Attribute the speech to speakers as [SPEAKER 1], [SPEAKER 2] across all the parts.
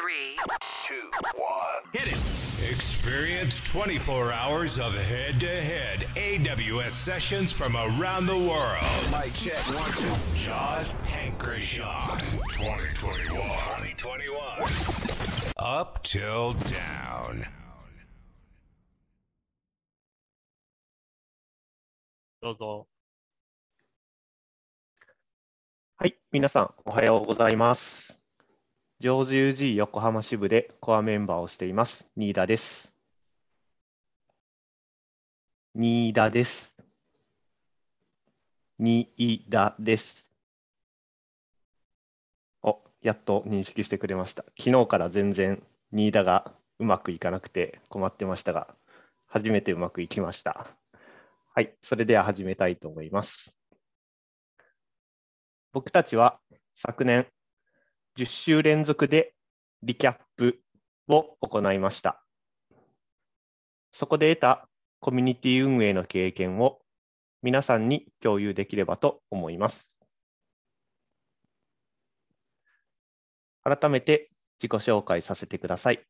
[SPEAKER 1] Three, two, one. Hit it. Experience 24 hours of head to head AWS sessions from around the world. My
[SPEAKER 2] check one, two. Jaws Pancration 2021. 2021. Up till down. Let's ジョーズ UG 横浜支部でコアメンバーをしています。新田です。新田です。新田です。お、やっと認識してくれました。昨日から全然新田がうまくいかなくて困ってましたが、初めてうまくいきました。はい、それでは始めたいと思います。僕たちは昨年10週連続でリキャップを行いました。そこで得たコミュニティ運営の経験を皆さんに共有できればと思います。改めて自己紹介させてください。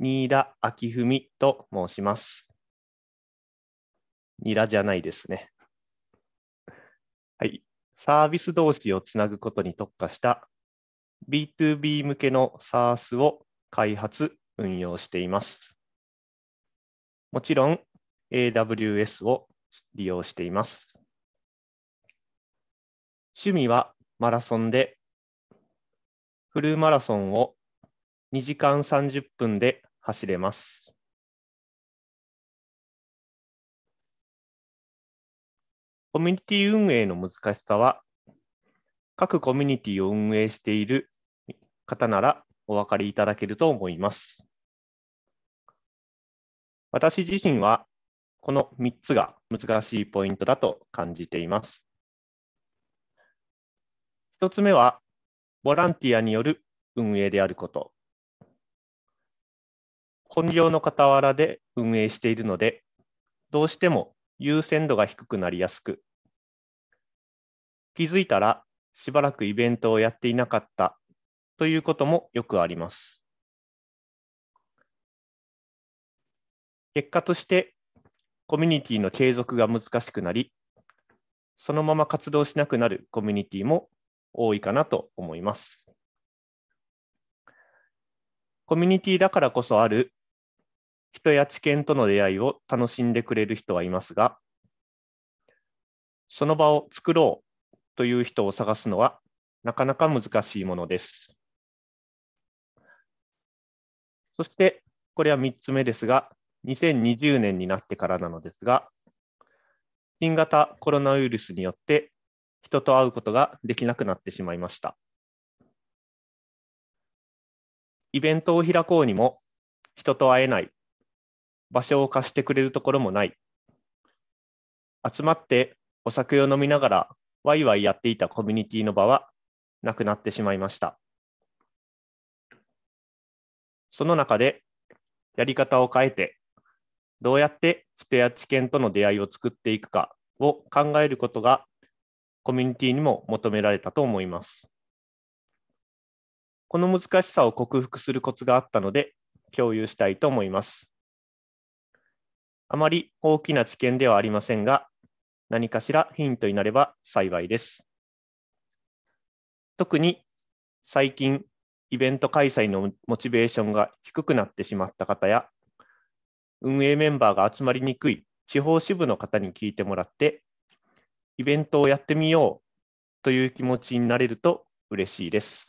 [SPEAKER 2] 新田明文と申します。ニラじゃないですね。はい。サービス同士をつなぐことに特化した B2B 向けの SaaS を開発、運用しています。もちろん AWS を利用しています。趣味はマラソンで、フルマラソンを2時間30分で走れます。コミュニティ運営の難しさは、各コミュニティを運営している方ならお分かりいただけると思います。私自身は、この3つが難しいポイントだと感じています。1つ目は、ボランティアによる運営であること。本業の傍らで運営しているので、どうしても優先度が低くなりやすく、気づいたらしばらくイベントをやっていなかったということもよくあります。結果としてコミュニティの継続が難しくなり、そのまま活動しなくなるコミュニティも多いかなと思います。コミュニティだからこそある人や知見との出会いを楽しんでくれる人はいますが、その場を作ろうという人を探すのはなかなか難しいものです。そして、これは3つ目ですが、2020年になってからなのですが、新型コロナウイルスによって人と会うことができなくなってしまいました。イベントを開こうにも人と会えない、場所を貸してくれるところもない、集まってお酒を飲みながらワイワイやっていたコミュニティの場はなくなってしまいました。その中で、やり方を変えて、どうやって人や知見との出会いを作っていくかを考えることが、コミュニティにも求められたと思います。この難しさを克服するコツがあったので、共有したいと思います。あまり大きな知見ではありませんが、何かしらヒントになれば幸いです。特に最近、イベント開催のモチベーションが低くなってしまった方や、運営メンバーが集まりにくい地方支部の方に聞いてもらって、イベントをやってみようという気持ちになれると嬉しいです。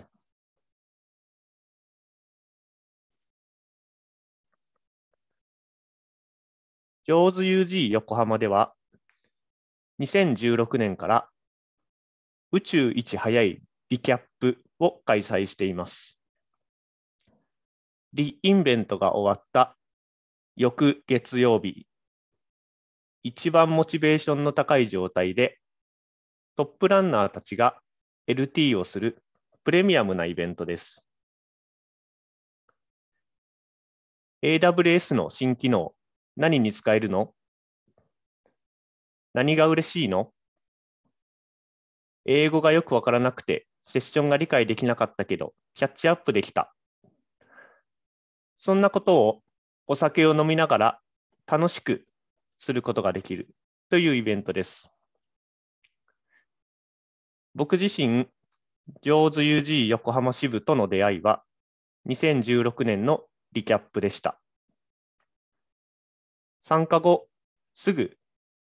[SPEAKER 2] 上手 UG 横浜では2016年から宇宙一早いリキャップを開催しています。リインベントが終わった翌月曜日、一番モチベーションの高い状態でトップランナーたちが LT をするプレミアムなイベントです。AWS の新機能、何に使えるの何が嬉しいの英語がよくわからなくて、セッションが理解できなかったけど、キャッチアップできた。そんなことをお酒を飲みながら楽しくすることができるというイベントです。僕自身、上手 UG 横浜支部との出会いは、2016年のリキャップでした。参加後、すぐ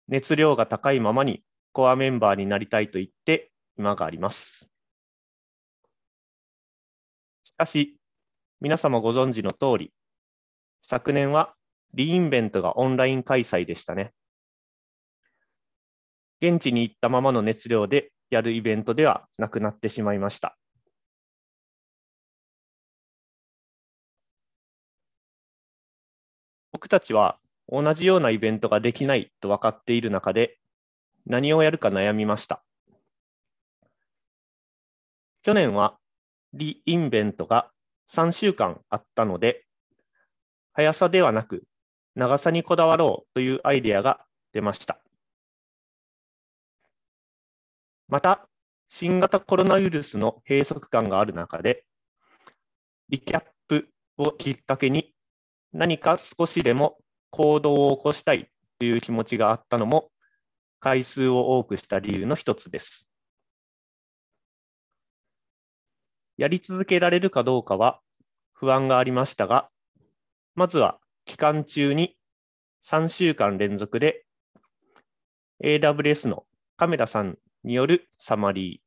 [SPEAKER 2] 熱量が高いままにコアメンバーになりたいと言って今があります。しかし、皆様ご存知の通り、昨年はリインベントがオンライン開催でしたね。現地に行ったままの熱量でやるイベントではなくなってしまいました。僕たちは同じようなイベントができないと分かっている中で、何をやるか悩みました。去年はリインベントが3週間あったので、速さではなく長さにこだわろうというアイデアが出ました。また、新型コロナウイルスの閉塞感がある中で、リキャップをきっかけに何か少しでも行動を起こしたいという気持ちがあったのも、回数を多くした理由の一つです。やり続けられるかどうかは不安がありましたが、まずは期間中に3週間連続で AWS のカメラさんによるサマリー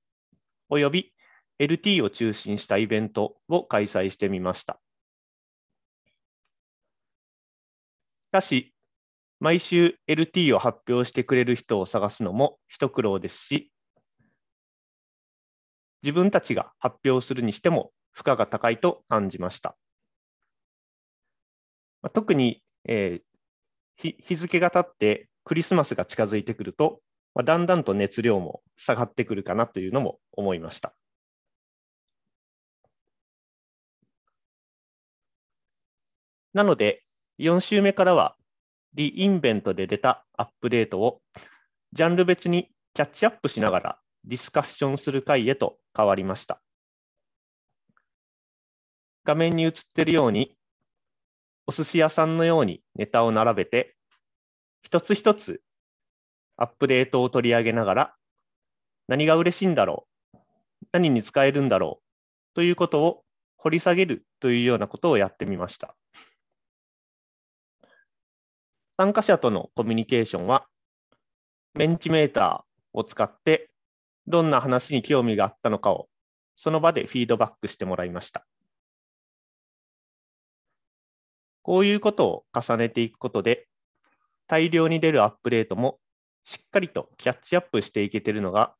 [SPEAKER 2] および LT を中心したイベントを開催してみました。しかし、毎週 LT を発表してくれる人を探すのも一苦労ですし、自分たちが発表するにしても負荷が高いと感じました。特に、えー、日付が経ってクリスマスが近づいてくると、まあ、だんだんと熱量も下がってくるかなというのも思いました。なので、4週目からは、リインベントで出たアップデートを、ジャンル別にキャッチアップしながらディスカッションする会へと変わりました。画面に映っているように、お寿司屋さんのようにネタを並べて、一つ一つアップデートを取り上げながら、何が嬉しいんだろう何に使えるんだろうということを掘り下げるというようなことをやってみました。参加者とのコミュニケーションは、ベンチメーターを使って、どんな話に興味があったのかを、その場でフィードバックしてもらいました。こういうことを重ねていくことで、大量に出るアップデートもしっかりとキャッチアップしていけてるのが、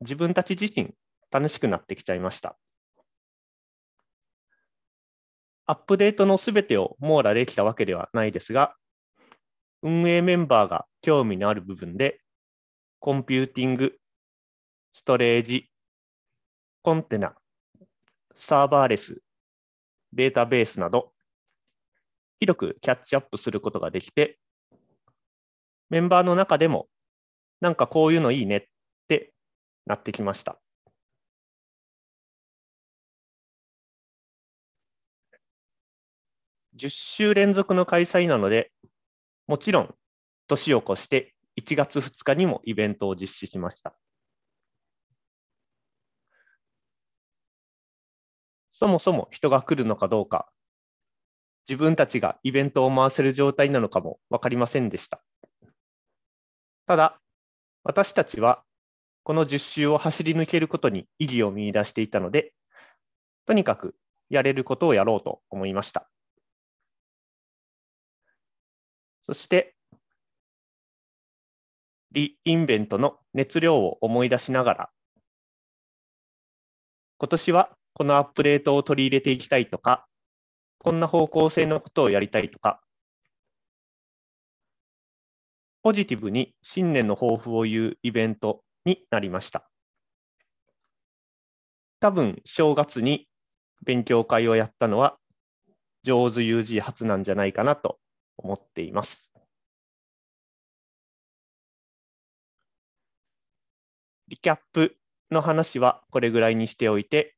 [SPEAKER 2] 自分たち自身楽しくなってきちゃいました。アップデートのすべてを網羅できたわけではないですが、運営メンバーが興味のある部分で、コンピューティング、ストレージ、コンテナ、サーバーレス、データベースなど、広くキャッチアップすることができて、メンバーの中でも、なんかこういうのいいねってなってきました。10週連続の開催なので、もちろん、年を越して1月2日にもイベントを実施しました。そもそも人が来るのかどうか、自分たちがイベントを回せる状態なのかも分かりませんでした。ただ、私たちはこの10周を走り抜けることに意義を見出していたので、とにかくやれることをやろうと思いました。
[SPEAKER 1] そして、リ・インベント
[SPEAKER 2] の熱量を思い出しながら、今年はこのアップデートを取り入れていきたいとか、こんな方向性のことをやりたいとか、ポジティブに新年の抱負を言うイベントになりました。多分正月に勉強会をやったのは、上手 UG 初なんじゃないかなと思っています。リキャップの話はこれぐらいにしておいて、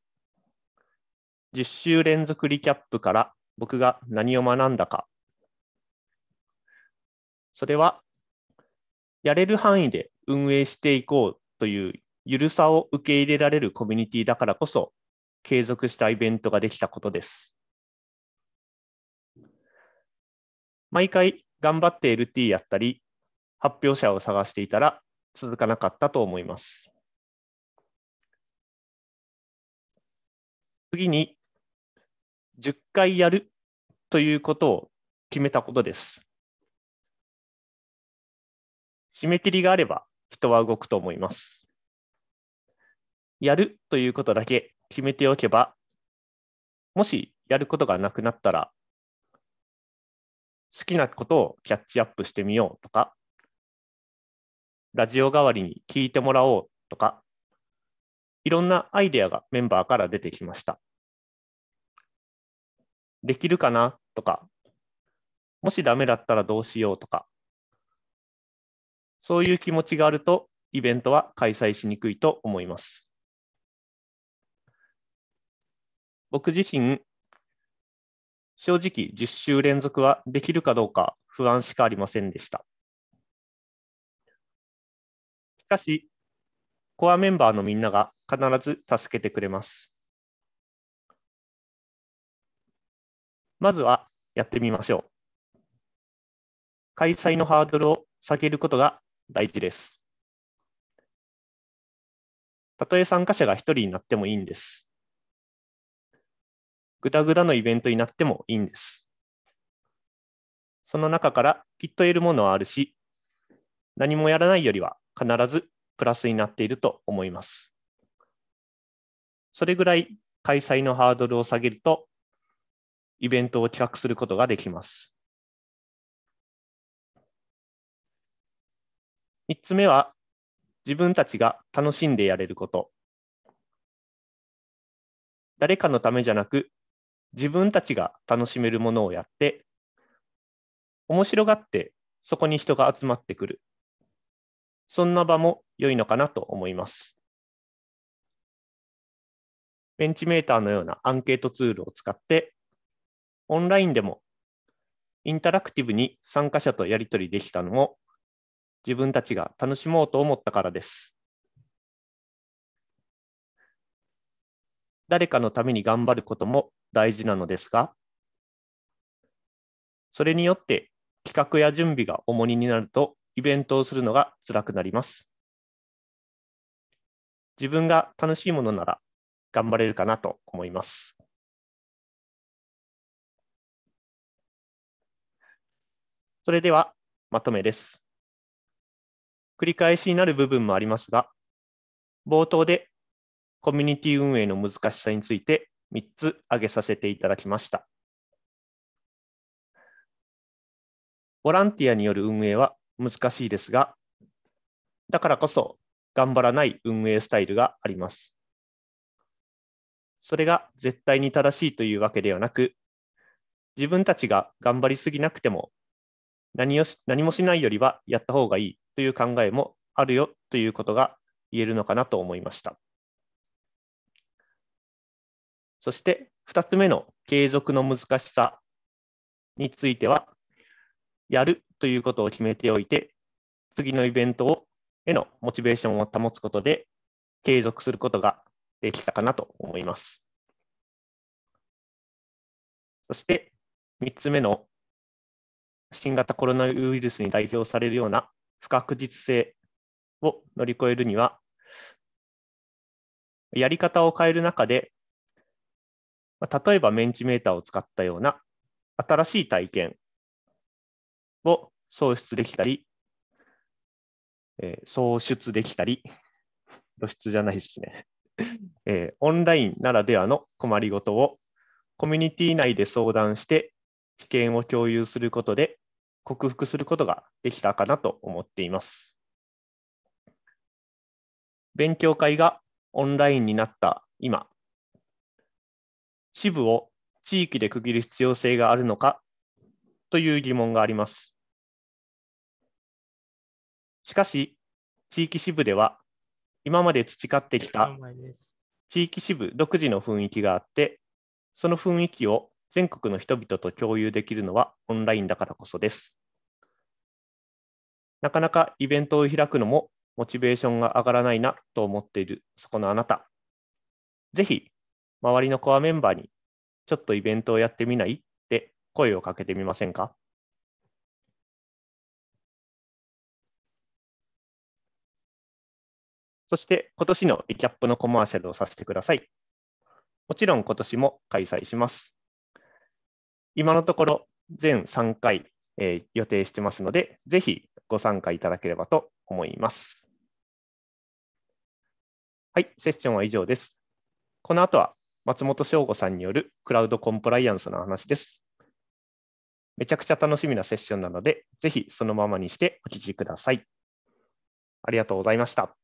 [SPEAKER 2] 10週連続リキャップから僕が何を学んだか。それは、やれる範囲で運営していこうというゆるさを受け入れられるコミュニティだからこそ、継続したイベントができたことです。毎回頑張って LT やったり、発表者を探していたら続かなかったと思います。次に、10回やるということを決めたことです。締め切りがあれば人は動くと思います。やるということだけ決めておけば、もしやることがなくなったら好きなことをキャッチアップしてみようとか、ラジオ代わりに聞いてもらおうとか、いろんなアイデアがメンバーから出てきました。できるかなとか、もしダメだったらどうしようとか、そういう気持ちがあると、イベントは開催しにくいと思います。僕自身、正直10週連続はできるかどうか不安しかありませんでした。しかし、コアメンバーのみんなが必ず助けてくれます。まずはやってみましょう。開催のハードルを下げることが大事です。たとえ参加者が1人になってもいいんです。ぐだぐだのイベントになってもいいんです。その中からきっと得るものはあるし、何もやらないよりは必ずプラスになっていると思います。それぐらい開催のハードルを下げると、イベントを企画することができます。3つ目は、自分たちが楽しんでやれること。誰かのためじゃなく、自分たちが楽しめるものをやって、面白がってそこに人が集まってくる。そんな場も良いのかなと思います。ベンチメーターのようなアンケートツールを使って、オンラインでもインタラクティブに参加者とやり取りできたのも、自分たちが楽しもうと思ったからです。誰かのために頑張ることも大事なのですが、それによって企画や準備が重荷になるとイベントをするのが辛くなります。自分が楽しいものなら頑張れるかなと思います。それではまとめです。繰り返しになる部分もありますが、冒頭でコミュニティ運営の難しさについて3つ挙げさせていただきました。ボランティアによる運営は難しいですが、だからこそ頑張らない運営スタイルがあります。それが絶対に正しいというわけではなく、自分たちが頑張りすぎなくても何をし、何もしないよりはやった方がいいという考えもあるよということが言えるのかなと思いました。そして2つ目の継続の難しさについては、やるということを決めておいて、次のイベントをへのモチベーションを保つことで、継続することができたかなと思います。
[SPEAKER 1] そして3つ目の
[SPEAKER 2] 新型コロナウイルスに代表されるような不確実性を乗り越えるには、やり方を変える中でまあ、例えばメンチメーターを使ったような新しい体験を創出できたり、えー、創出できたり、露出じゃないですね、えー、オンラインならではの困りごとをコミュニティ内で相談して知見を共有することで克服することができたかなと思っています。勉強会がオンラインになった今、支部を地域で区切る必要性があるのかという疑問があります。しかし、地域支部では、今まで培ってきた地域支部独自の雰囲気があって、その雰囲気を全国の人々と共有できるのはオンラインだからこそです。なかなかイベントを開くのもモチベーションが上がらないなと思っているそこのあなた。ぜひ周りのコアメンバーに、ちょっとイベントをやってみないって声をかけてみませんかそして今年のリキャップのコマーシャルをさせてください。もちろん今年も開催します。今のところ全3回、えー、予定してますので、ぜひご参加いただければと思います。はい、セッションは以上です。この後は松本翔吾さんによるクラウドコンプライアンスの話です。めちゃくちゃ楽しみなセッションなので、ぜひそのままにしてお聞きください。ありがとうございました。